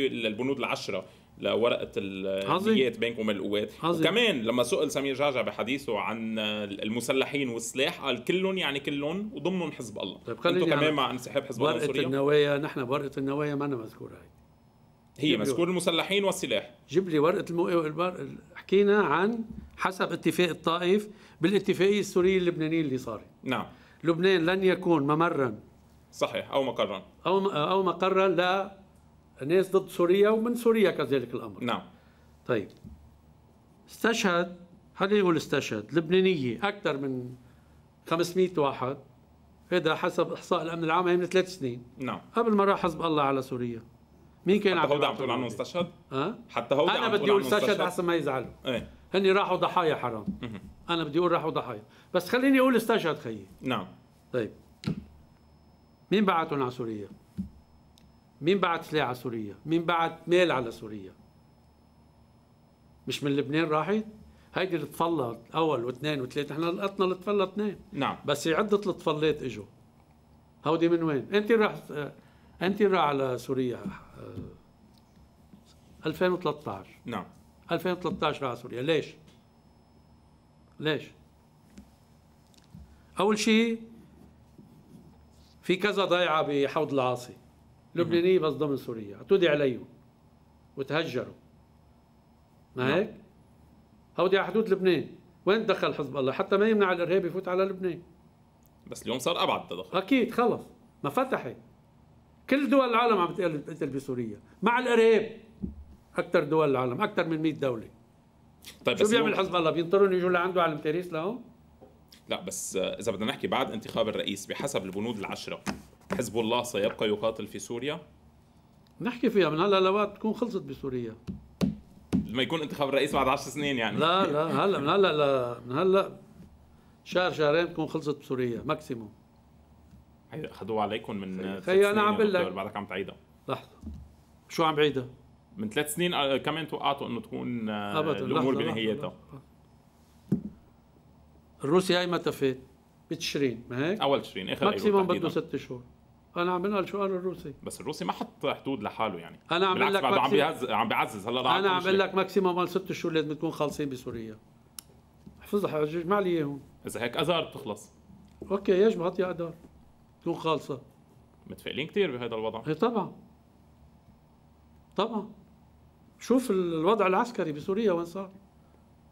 البنود العشره لورقه النيات بينكم القوات القوات وكمان لما سئل سمير جعجع بحديثه عن المسلحين والسلاح قال كلهم يعني كلهم وضمنهم حزب الله طيب انتم كمان مع انسحاب حزب الله ورقه النوايا نحن بورقه النوايا ما أنا مذكوره هي هي مسؤول المسلحين والسلاح جيب لي ورقه المو... البر... حكينا عن حسب اتفاق الطائف بالاتفاقيه السوريه اللبنانيه اللي صارت نعم لبنان لن يكون ممرا صحيح او مقرا او او مقرا لا ناس ضد سوريا ومن سوريا كذلك الامر نعم طيب استشهد خلينا نقول استشهد لبنانيه اكثر من 500 واحد هذا حسب احصاء الامن العام من ثلاث سنين نعم قبل ما راح حزب الله على سوريا مين كان حتى هودي عم تقول عنه استشهد؟ ها؟ حتى هودي انا بدي اقول استشهد احسن ما يزعلوا ايه هن راحوا ضحايا حرام انا بدي اقول راحوا ضحايا بس خليني اقول استشهد خيي نعم طيب مين بعتهم على سوريا؟ مين بعت سلاح على سوريا؟ مين بعت مال على سوريا؟ مش من لبنان راحت؟ هيدي الطفلة اول واثنين وثلاثة احنا لقطنا الطفلة اثنين نعم بس عدة الطفلات اجوا هودي من وين؟ انت راح آه، انت راح على سوريا 2013 نعم 2013 على سوريا ليش؟ ليش؟ أول شيء في كذا ضيعة بحوض العاصي لبنانية بس ضمن سوريا اعتدي عليهم وتهجروا ما نعم. هيك؟ هودي على حدود لبنان وين دخل حزب الله حتى ما يمنع الإرهاب يفوت على لبنان بس اليوم صار أبعد تدخل أكيد خلص ما فتحت كل دول العالم عم تقتل بسوريا مع الارهاب اكثر دول العالم اكثر من 100 دوله طيب شو بيعمل حزب الله بينطروا يجوا لعنده على المتاريس لهم لا بس اذا بدنا نحكي بعد انتخاب الرئيس بحسب البنود العشره حزب الله سيبقى يقاتل في سوريا نحكي فيها من هلا لوقت تكون خلصت بسوريا لما يكون انتخاب الرئيس بعد 10 سنين يعني لا لا هلا من هلا لا من هلا شهر شهرين تكون خلصت بسوريا ماكسيموم اخذوها عليكم من خي انا عم بقول لك بعدك عم تعيدها لحظه شو عم بعيدها؟ من ثلاث سنين آه، كمان توقعتوا انه تكون آه، أبدا. الامور بنهايتها الروسي هاي متى فات؟ بتشرين ما هيك؟ اول تشرين اخر أيوة ماكسيموم بده ست شهور انا عم بنقل شو قال الروسي بس الروسي ما حط حدود لحاله يعني انا عم بقول لك عم بيعزز عم بيعزز هلا انا عم بقول لك ماكسيموم ست شهور لازم تكون خالصين بسوريا احفظها حجاج ما لي اياهم اذا هيك اذار بتخلص اوكي ايش يا اذار تكون خالصه متفائلين كثير بهذا الوضع اي طبعا طبعا شوف الوضع العسكري بسوريا وين صار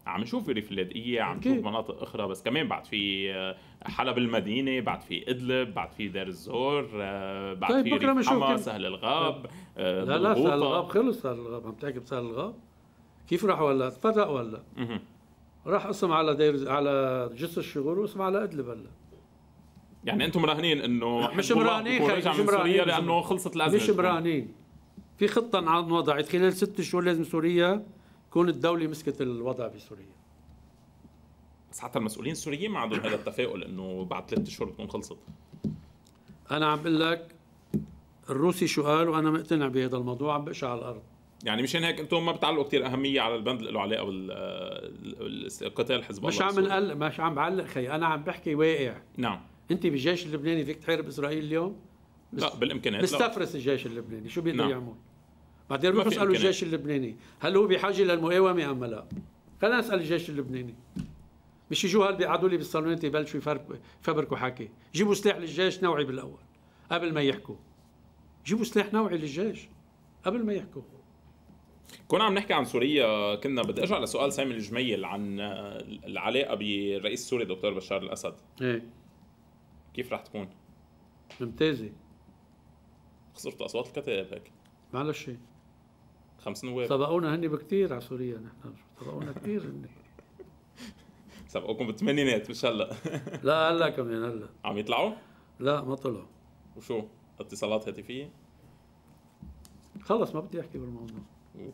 عم نشوف الريف اللاذقيه عم نشوف مناطق اخرى بس كمان بعد في آه، حلب المدينه بعد في ادلب بعد في دير الزور آه، بعد طيب في بكره بنشوف سهل الغاب لا طيب. آه، لا, لا سهل الغاب خلص سهل الغاب عم تحكي بسهل الغاب كيف راحوا هلا تفرقوا هلا راح اسم على دير على جسر الشغور واسم على ادلب هلا يعني انتم مراهنين انه مش مراهنين من سوريا لانه خلصت الازمه مش مراهنين في خطه انوضعت خلال ست شهور لازم سوريا تكون الدوله مسكت الوضع بسوريا بس حتى المسؤولين السوريين ما عندهم هذا التفاؤل انه بعد ثلاث شهور تكون خلصت انا عم بقول لك الروسي شو قال وانا مقتنع بهذا الموضوع عم بقشع على الارض يعني مشان هيك انتم ما بتعلقوا كثير اهميه على البند اللي له علاقه بالقتال حزب الله مش عم نقلق مش عم بعلق خي انا عم بحكي واقع نعم انت بالجيش اللبناني فيك تحارب اسرائيل اليوم؟ لا بالامكانيات مستفرس لا. الجيش اللبناني شو بيقدر نعم. يعمل؟ بعدين روحوا اسالوا الجيش اللبناني هل هو بحاجه للمقاومه ام لا؟ خلينا نسال الجيش اللبناني مش يجوا هل بيقعدوا لي بالصالونات يبلشوا يفبركوا حكي، جيبوا سلاح للجيش نوعي بالاول قبل ما يحكوا جيبوا سلاح نوعي للجيش قبل ما يحكوا كنا عم نحكي عن سوريا كنا بدي ارجع لسؤال سامي الجميل عن العلاقه بالرئيس السوري دكتور بشار الاسد ايه كيف راح تكون؟ ممتازه خسرتوا اصوات الكتائب هيك معلش خمس نواب سبقونا هن بكثير على سوريا نحن سبقونا كثير هن سبقوكم بالثمانينات مش هلا لا هلا كمان هلا عم يطلعوا؟ لا ما طلعوا وشو؟ اتصالات هاتفيه؟ خلص ما بدي احكي بالموضوع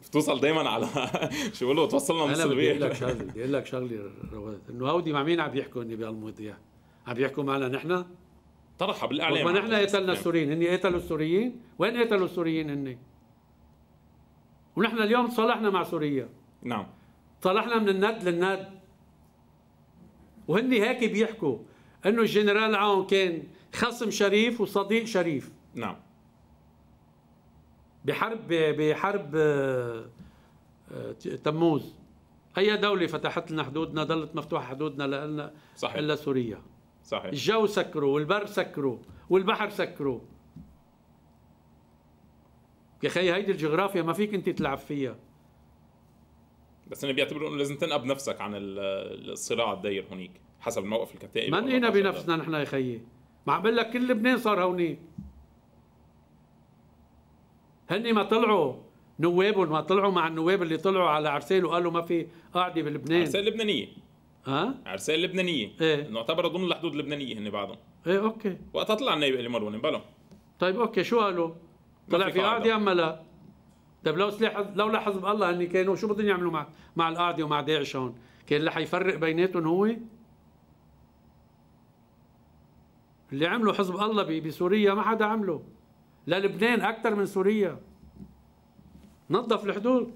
بتوصل دائما على شو بقول له توصلنا من الصبيح انا بدي اقول لك شغله بدي اقول لك شغله رواد انه هودي مع مين عم يحكوا هن بهالمواضيع؟ عم يحكوا معنا نحن طرحها بالاعلام ما نحن قتلنا السوريين هن قتلوا السوريين وين قتلوا السوريين هن ونحن اليوم تصالحنا مع سوريا نعم تصالحنا من الند للند وهن هيك بيحكوا انه الجنرال عون كان خصم شريف وصديق شريف نعم بحرب بحرب آه، آه، تموز اي دوله فتحت لنا حدودنا ضلت مفتوحه حدودنا لنا الا سوريا صحيح الجو سكروا والبر سكروا والبحر سكروا يا خي هيدي الجغرافيا ما فيك انت تلعب فيها بس انا بيعتبروا انه لازم تنقب نفسك عن الصراع الداير هونيك حسب الموقف الكتائب ما نقينا بنفسنا نحن يا خيي ما عم بقول لك كل لبنان صار هونيك هن ما طلعوا نوابهم ما طلعوا مع النواب اللي طلعوا على عرسيل وقالوا ما في قاعده بلبنان عرسيل لبنانيه اه عرسان لبنانيه ايه معتبره ضمن الحدود اللبنانيه هن بعضهم ايه اوكي وقتها طلع النائب الي مروني بلا طيب اوكي شو قالوا؟ طلع في قاعده اما لا؟ طيب لو سلاح لولا حزب الله هن كانوا شو بدهم يعملوا مع مع القاعده ومع داعش هون؟ كان اللي حيفرق بيناتهم هو اللي عمله حزب الله بسوريا ما حدا عمله للبنان اكثر من سوريا نظف الحدود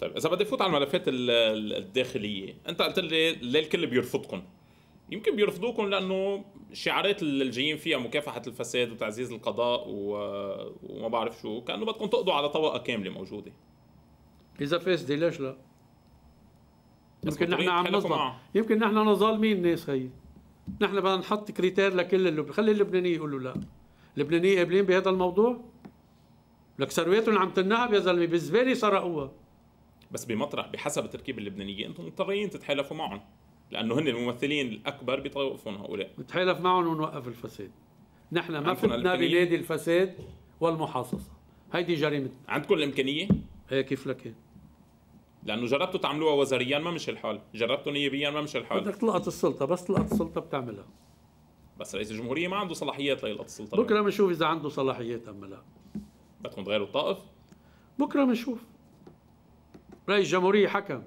طيب اذا بدي فوت على الملفات الداخليه انت قلت لي ليه الكل بيرفضكم يمكن بيرفضوكم لانه شعارات اللي جايين فيها مكافحه الفساد وتعزيز القضاء و... وما بعرف شو كانه بدكم تقضوا على طبقه كامله موجوده اذا فاسده ليش لا يمكن نحن عم نظلم يمكن نحن نظالمين الناس هي نحن بدنا نحط كريتير لكل اللي خلي اللبناني يقولوا لا اللبناني قابلين بهذا الموضوع لك ثرواتهم عم تنهب يا زلمه بالزباله سرقوها بس بمطرح بحسب التركيبه اللبنانيه انتم مضطرين تتحالفوا معهم لانه هن الممثلين الاكبر بيطوفون هؤلاء نتحالف معهم ونوقف الفساد نحن ما فتنا بنادي الفساد والمحاصصه هيدي جريمتنا عندكم الامكانيه ايه كيف لك لانه جربتوا تعملوها وزاريا ما مشي الحال جربتوا نيابيا ما مشي الحال بدك تلقط السلطه بس تلقط السلطه بتعملها بس رئيس الجمهوريه ما عنده صلاحيات ليلقط السلطه بكره بنشوف اذا عنده صلاحيات أم لا بدكم تغيروا الطائف بكره بنشوف رئيس جمهورية حكم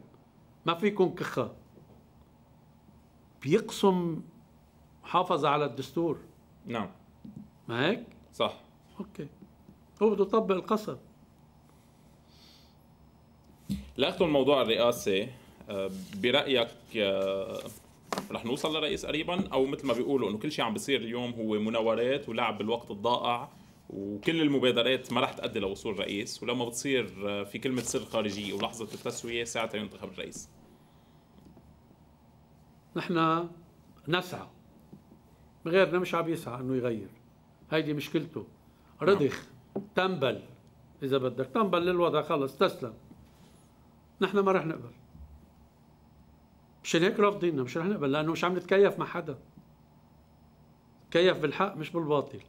ما فيكم كخة بيقسم محافظة على الدستور نعم ما هيك؟ صح اوكي هو بده يطبق القسم لاختم موضوع الرئاسة آه، برأيك آه، رح نوصل لرئيس قريبا او مثل ما بيقولوا انه كل شيء عم بيصير اليوم هو مناورات ولعب بالوقت الضائع وكل المبادرات ما رح تؤدي لوصول رئيس ولما بتصير آه، في كلمه سر خارجيه ولحظه التسويه ساعتها ينتخب الرئيس نحن نسعى غيرنا مش عم يسعى انه يغير هيدي مشكلته نعم. رضخ تنبل اذا بدك تنبل للوضع خلص تسلم نحن ما رح نقبل مشان هيك رافضيننا مش رح نقبل لانه مش عم نتكيف مع حدا نتكيف بالحق مش بالباطل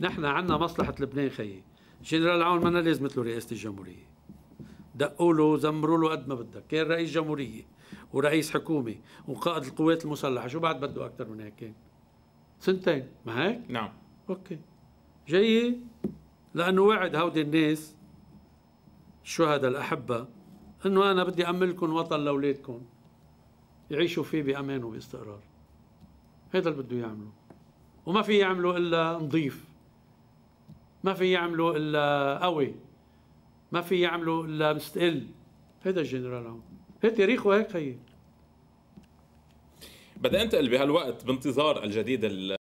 نحن عندنا مصلحه لبنان خيي جنرال عون ما لازم له رئاسه الجمهوريه دقوا له زمروا له قد ما بدك كان رئيس جمهوريه ورئيس حكومه وقائد القوات المسلحه شو بعد بده اكثر من هيك كان سنتين ما هيك نعم اوكي جاي لانه وعد هودي الناس الشهداء الاحبه انه انا بدي امن وطن لاولادكم يعيشوا فيه بامان وباستقرار هذا اللي بده يعمله وما في يعمله الا نظيف ما في يعملوا الا قوي ما في يعملوا الا مستقل هيدا الجنرال هون هي تاريخه هيك خيي بدي انتقل بهالوقت بانتظار الجديد